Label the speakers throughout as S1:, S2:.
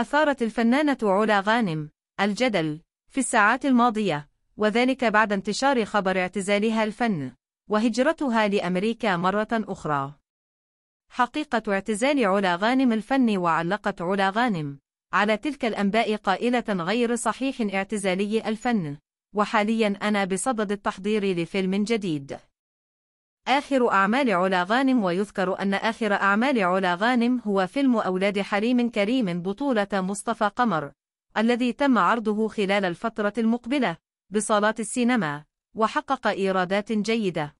S1: أثارت الفنانة علا غانم الجدل في الساعات الماضية وذلك بعد انتشار خبر اعتزالها الفن وهجرتها لأمريكا مرة أخرى حقيقة اعتزال علا غانم الفن وعلقت علا غانم على تلك الأنباء قائلة غير صحيح اعتزالي الفن وحاليا أنا بصدد التحضير لفيلم جديد آخر أعمال علا غانم ويذكر أن آخر أعمال علا غانم هو فيلم أولاد حريم كريم بطولة مصطفى قمر الذي تم عرضه خلال الفترة المقبلة بصالات السينما وحقق إيرادات جيدة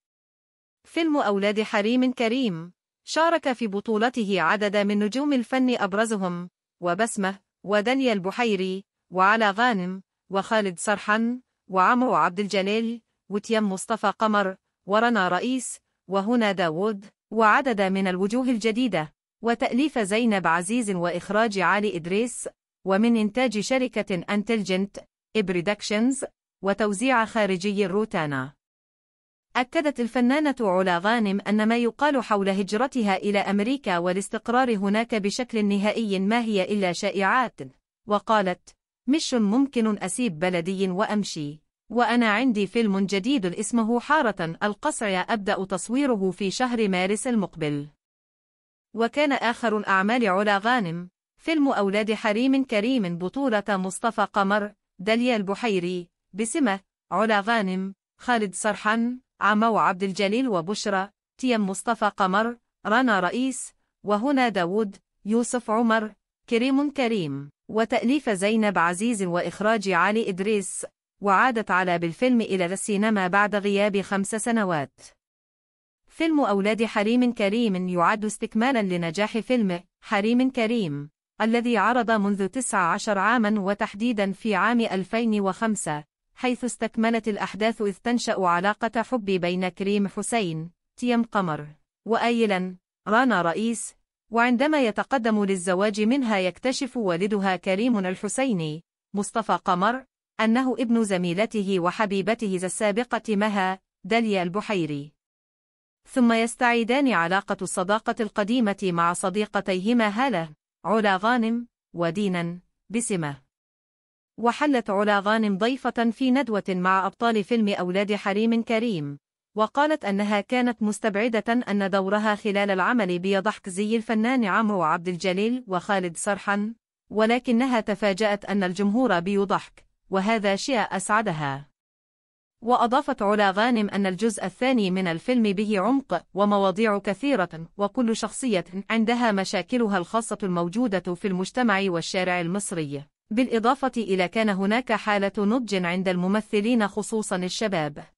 S1: فيلم أولاد حريم كريم شارك في بطولته عدد من نجوم الفن أبرزهم وبسمة ودنيا البحيري وعلا غانم وخالد سرحن وعمرو عبد الجليل وتيم مصطفى قمر ورنا رئيس وهنا داوود وعدد من الوجوه الجديدة وتأليف زينب عزيز وإخراج علي إدريس ومن إنتاج شركة أنتلجنت إبريدكشنز وتوزيع خارجي الروتانا أكدت الفنانة علا غانم أن ما يقال حول هجرتها إلى أمريكا والاستقرار هناك بشكل نهائي ما هي إلا شائعات وقالت مش ممكن أسيب بلدي وأمشي وأنا عندي فيلم جديد اسمه حارة القصع أبدأ تصويره في شهر مارس المقبل وكان آخر أعمال علا غانم فيلم أولاد حريم كريم بطولة مصطفى قمر داليا البحيري بسمة علا غانم خالد سرحان، عمو عبد الجليل وبشرى تيم مصطفى قمر رنا رئيس وهنا داوود يوسف عمر كريم كريم وتأليف زينب عزيز وإخراج علي إدريس وعادت على بالفيلم إلى السينما بعد غياب خمس سنوات. فيلم أولاد حريم كريم يعد استكمالا لنجاح فيلم حريم كريم الذي عرض منذ 19 عاما وتحديدا في عام 2005 حيث استكملت الأحداث إذ تنشأ علاقة حب بين كريم حسين تيم قمر وآيلا رانا رئيس وعندما يتقدم للزواج منها يكتشف والدها كريم الحسيني مصطفى قمر أنه ابن زميلته وحبيبته السابقة مها داليا البحيري ثم يستعيدان علاقة الصداقة القديمة مع صديقتيهما هالة علا غانم ودينا بسمة وحلت علا غانم ضيفة في ندوة مع أبطال فيلم أولاد حريم كريم وقالت أنها كانت مستبعدة أن دورها خلال العمل بيضحك زي الفنان عمرو عبد الجليل وخالد سرحا ولكنها تفاجأت أن الجمهور بيضحك وهذا شيء أسعدها. وأضافت علا غانم أن الجزء الثاني من الفيلم به عمق ومواضيع كثيرة وكل شخصية عندها مشاكلها الخاصة الموجودة في المجتمع والشارع المصري بالإضافة إلى كان هناك حالة نضج عند الممثلين خصوصا الشباب